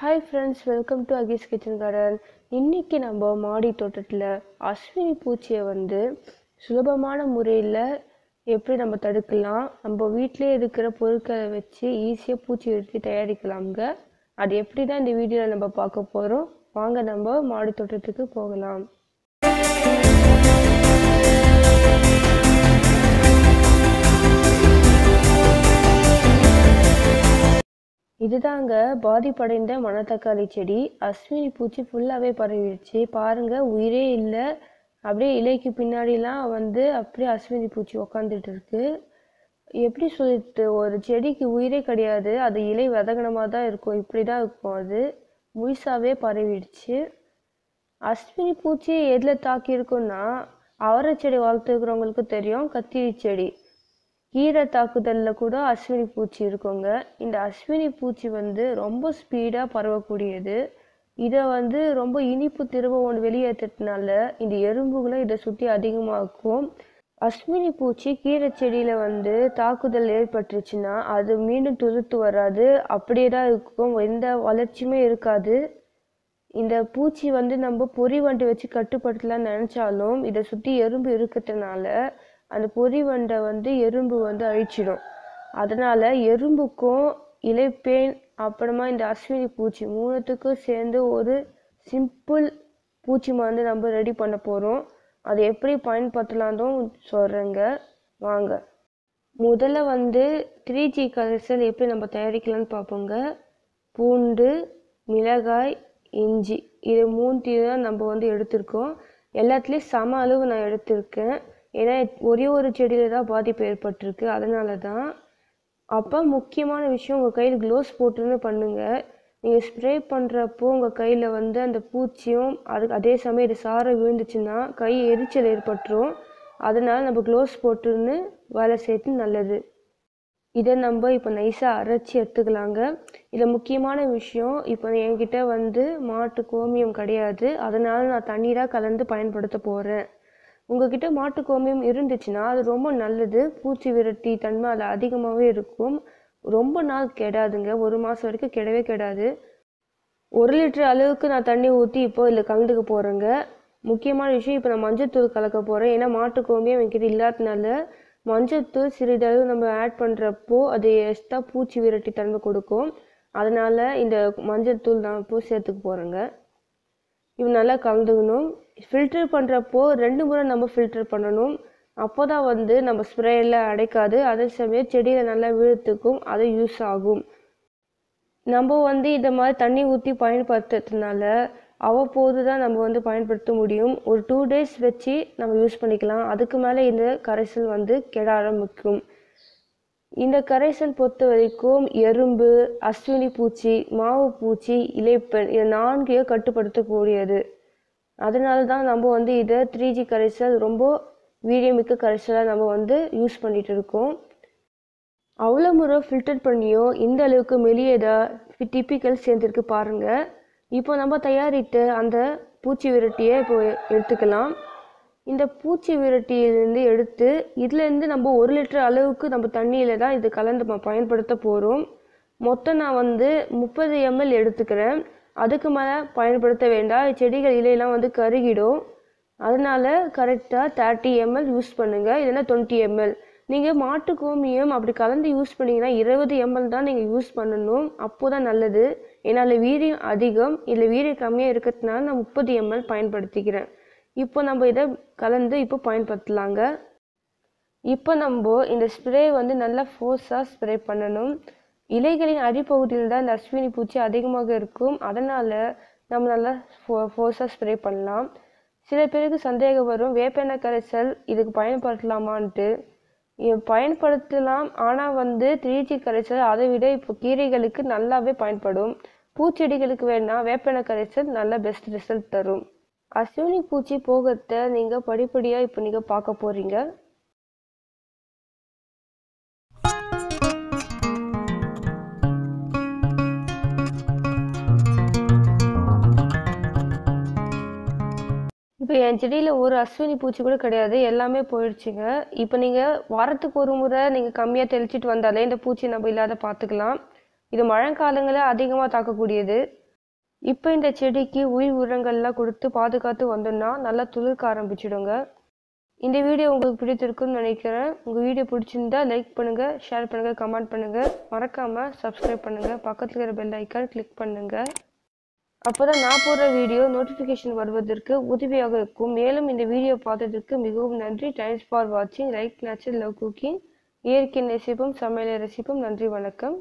hi friends welcome to அகிஸ் kitchen garden இன்றைக்கி நம்ம மாடி தோட்டத்தில் அஸ்வினி பூச்சியை வந்து சுலபமான முறையில் எப்படி நம்ம தடுக்கலாம் நம்ம வீட்டிலே இருக்கிற பொருட்களை வச்சு ஈஸியாக பூச்சி விரட்டி தயாரிக்கலாம்ங்க அது எப்படி தான் இந்த வீடியோவில் நம்ம பார்க்க போகிறோம் வாங்க நம்ம மாடி தோட்டத்துக்கு போகலாம் இதுதாங்க பாதிப்படைந்த மணத்தக்காளி செடி அஸ்வினி பூச்சி ஃபுல்லாகவே பரவிடுச்சு பாருங்கள் உயிரே இல்லை அப்படியே இலைக்கு பின்னாடிலாம் வந்து அப்படியே அஸ்வினி பூச்சி உக்காந்துட்டு இருக்கு எப்படி சொல்லிட்டு ஒரு செடிக்கு உயிரே கிடையாது அது இலை வதகனமாக தான் இருக்கும் இப்படி தான் இருக்கும் அது முழுசாகவே பரவிடுச்சு அஸ்வினி பூச்சி எதில் தாக்கியிருக்குன்னா அவரை செடி வளர்த்துக்கிறவங்களுக்கு தெரியும் கத்திரி செடி ஈரத் தாக்குதலில் கூட அஸ்வினி பூச்சி இருக்குங்க இந்த அஸ்வினி பூச்சி வந்து ரொம்ப ஸ்பீடாக பரவக்கூடியது இதை வந்து ரொம்ப இனிப்பு திரும்ப ஒன்று வெளியேற்றுறதுனால இந்த எறும்புகளை இதை சுற்றி அதிகமாக்கும் அஸ்வினி பூச்சி கீரை செடியில் வந்து தாக்குதல் ஏற்பட்டுருச்சுன்னா அது மீண்டும் துருத்து வராது அப்படியே தான் இருக்கும் எந்த வளர்ச்சியுமே இருக்காது இந்த பூச்சி வந்து நம்ம பொறி வண்டி வச்சு கட்டுப்படுத்தலாம்னு நினச்சாலும் இதை சுற்றி எறும்பு இருக்கிறதுனால அந்த பொறி வண்டை வந்து எறும்பு வந்து அழிச்சிடும் அதனால் எறும்புக்கும் இலைப்பேன் அப்புறமா இந்த அஸ்வினி பூச்சி மூணுத்துக்கும் சேர்ந்து ஒரு சிம்பிள் பூச்சி மருந்து நம்ம ரெடி பண்ண போகிறோம் அதை எப்படி பயன்படுத்தலாம் சொல்கிறேங்க வாங்க முதல்ல வந்து த்ரீ ஜி கரைசல் எப்படி நம்ம தயாரிக்கலாம்னு பார்ப்போங்க பூண்டு மிளகாய் இஞ்சி இது மூணு தான் நம்ம வந்து எடுத்திருக்கோம் எல்லாத்துலேயும் சம அளவு நான் எடுத்திருக்கேன் ஏன்னா ஒரே ஒரு செடியில் தான் பாதிப்பு ஏற்பட்டிருக்கு அதனால தான் அப்போ முக்கியமான விஷயம் உங்கள் கையில் க்ளோவ்ஸ் போட்டுன்னு பண்ணுங்கள் நீங்கள் ஸ்ப்ரே பண்ணுறப்போ உங்கள் கையில் வந்து அந்த பூச்சியும் அது அதே சமயம் இது சாரம் விழுந்துச்சுன்னா கை எரிச்சல் ஏற்பட்டுரும் அதனால் நம்ம க்ளோவ்ஸ் போட்டுன்னு வேலை சேர்த்து நல்லது இதை நம்ம இப்போ நைஸாக அரைச்சி எடுத்துக்கலாங்க இதில் முக்கியமான விஷயம் இப்போ என்கிட்ட வந்து மாட்டு கோமியம் கிடையாது அதனால் நான் தண்ணீராக கலந்து பயன்படுத்த போகிறேன் உங்ககிட்ட மாட்டுக்கோமியம் இருந்துச்சுன்னா அது ரொம்ப நல்லது பூச்சி விரட்டி தன்மை அதில் அதிகமாகவே இருக்கும் ரொம்ப நாள் கெடாதுங்க ஒரு மாதம் வரைக்கும் கெடவே கெடாது ஒரு லிட்டர் அளவுக்கு நான் தண்ணி ஊற்றி இப்போ இதில் கலந்துக்க போகிறேங்க முக்கியமான விஷயம் இப்போ நான் மஞ்சத்தூள் கலக்க போகிறேன் ஏன்னா மாட்டுக்கோமியம் என்கிட்ட இல்லாததுனால மஞ்சத்தூள் சிறிதளவு நம்ம ஆட் பண்ணுறப்போ அது எக்ஸ்ட்ரா பூச்சி விரட்டி தன்மை கொடுக்கும் அதனால் இந்த மஞ்சத்தூள் நான் இப்போ சேர்த்துக்க போகிறேங்க இது நல்லா கலந்துக்கணும் ஃபில்டர் பண்ணுறப்போ ரெண்டு முறை நம்ம ஃபில்டர் பண்ணணும் அப்போ தான் வந்து நம்ம ஸ்ப்ரேயில் அடைக்காது அதே சமயம் செடியில் நல்லா வீழ்த்துக்கும் அது யூஸ் ஆகும் நம்ம வந்து இந்த மாதிரி தண்ணி ஊற்றி பயன்படுத்துறதுனால அவ்வப்போது தான் நம்ம வந்து பயன்படுத்த முடியும் ஒரு டூ டேஸ் வச்சு நம்ம யூஸ் பண்ணிக்கலாம் அதுக்கு மேலே இந்த கரைசல் வந்து கெட ஆரம்பிக்கும் இந்த கரைசல் பொறுத்த வரைக்கும் எறும்பு அஸ்வினி பூச்சி மாவு பூச்சி இலைப்பெண் இது நான்கையும் கட்டுப்படுத்தக்கூடியது அதனால தான் நம்ம வந்து இதை த்ரீ ஜி கரைசல் ரொம்ப வீரியமிக்க கரைசலாக நம்ம வந்து யூஸ் பண்ணிகிட்டு இருக்கோம் அவ்வளோ முறை ஃபில்டர் பண்ணியும் இந்த அளவுக்கு மெலியதாக டிப்பிக்கல் சேர்ந்துருக்கு பாருங்கள் இப்போ நம்ம தயாரித்த அந்த பூச்சி விரட்டியை இப்போ எடுத்துக்கலாம் இந்த பூச்சி விரட்டியிலேருந்து எடுத்து இதுலேருந்து நம்ம ஒரு லிட்டர் அளவுக்கு நம்ம தண்ணியில் தான் இது கலந்து பயன்படுத்த போகிறோம் மொத்தம் நான் வந்து முப்பது எம்எல் எடுத்துக்கிறேன் அதுக்கு மேலே பயன்படுத்த வேண்டாம் செடிகள் இலையெல்லாம் வந்து கருகிடும் அதனால் கரெக்டாக தேர்ட்டி எம்எல் யூஸ் பண்ணுங்கள் இல்லைன்னா டுவெண்ட்டி எம்எல் நீங்கள் மாட்டு கோமியம் அப்படி கலந்து யூஸ் பண்ணிங்கன்னா இருபது எம்எல் தான் நீங்கள் யூஸ் பண்ணணும் அப்போ தான் நல்லது ஏன்னால் வீரியம் அதிகம் இல்லை வீரியம் கம்மியாக இருக்கிறதுனால நான் முப்பது எம்எல் பயன்படுத்திக்கிறேன் இப்போ நம்ம இதை கலந்து இப்போ பயன்படுத்தலாங்க இப்போ நம்ம இந்த ஸ்ப்ரே வந்து நல்லா ஃபோர்ஸாக ஸ்ப்ரே பண்ணணும் இலைகளின் அடிப்பகுதியில் தான் இந்த அஸ்வினி பூச்சி அதிகமாக இருக்கும் அதனால் நம்ம நல்லா ஃபோ ஃபோர்ஸாக ஸ்ப்ரே பண்ணலாம் சில பேருக்கு சந்தேகம் வரும் வேப்பெண்ணெய் கரைசல் இதுக்கு பயன்படுத்தலாமான்ட்டு பயன்படுத்தலாம் ஆனால் வந்து திருச்சி கரைசல் அதை விட இப்போ கீரைகளுக்கு நல்லாவே பயன்படும் பூச்செடிகளுக்கு வேணால் வேப்பெண்ணெய் கரைசல் நல்ல பெஸ்ட் ரிசல்ட் தரும் அஸ்வினி பூச்சி போகத்தை நீங்கள் படிப்படியாக இப்போ நீங்கள் பார்க்க போகிறீங்க இப்போ என் செடியில் ஒரு அஸ்வினி பூச்சி கூட கிடையாது எல்லாமே போயிடுச்சுங்க இப்போ நீங்கள் வாரத்துக்கு ஒரு முறை நீங்கள் கம்மியாக தெளிச்சிட்டு வந்தாலே இந்த பூச்சி நம்ம இல்லாத பார்த்துக்கலாம் இது மழைக்காலங்களில் அதிகமாக தாக்கக்கூடியது இப்போ இந்த செடிக்கு உயிர் உரங்கள்லாம் கொடுத்து பாதுகாத்து வந்தோம்னா நல்லா துளிர்க்க ஆரம்பிச்சிடுங்க இந்த வீடியோ உங்களுக்கு பிடித்திருக்குன்னு நினைக்கிறேன் உங்கள் வீடியோ பிடிச்சிருந்தா லைக் பண்ணுங்கள் ஷேர் பண்ணுங்கள் கமெண்ட் பண்ணுங்கள் மறக்காமல் சப்ஸ்கிரைப் பண்ணுங்கள் பக்கத்தில் இருக்கிற பெல் ஐக்கான் கிளிக் பண்ணுங்கள் அப்போதான் நான் போடுற வீடியோ நோட்டிஃபிகேஷன் வருவதற்கு உதவியாக இருக்கும் மேலும் இந்த வீடியோ பார்த்ததற்கு மிகவும் நன்றி தேங்க்ஸ் ஃபார் வாட்சிங் லைக் நேச்சர் லவ் குக்கிங் இயற்கை நேசிப்பும் சமையலை ரசிப்பும் நன்றி வணக்கம்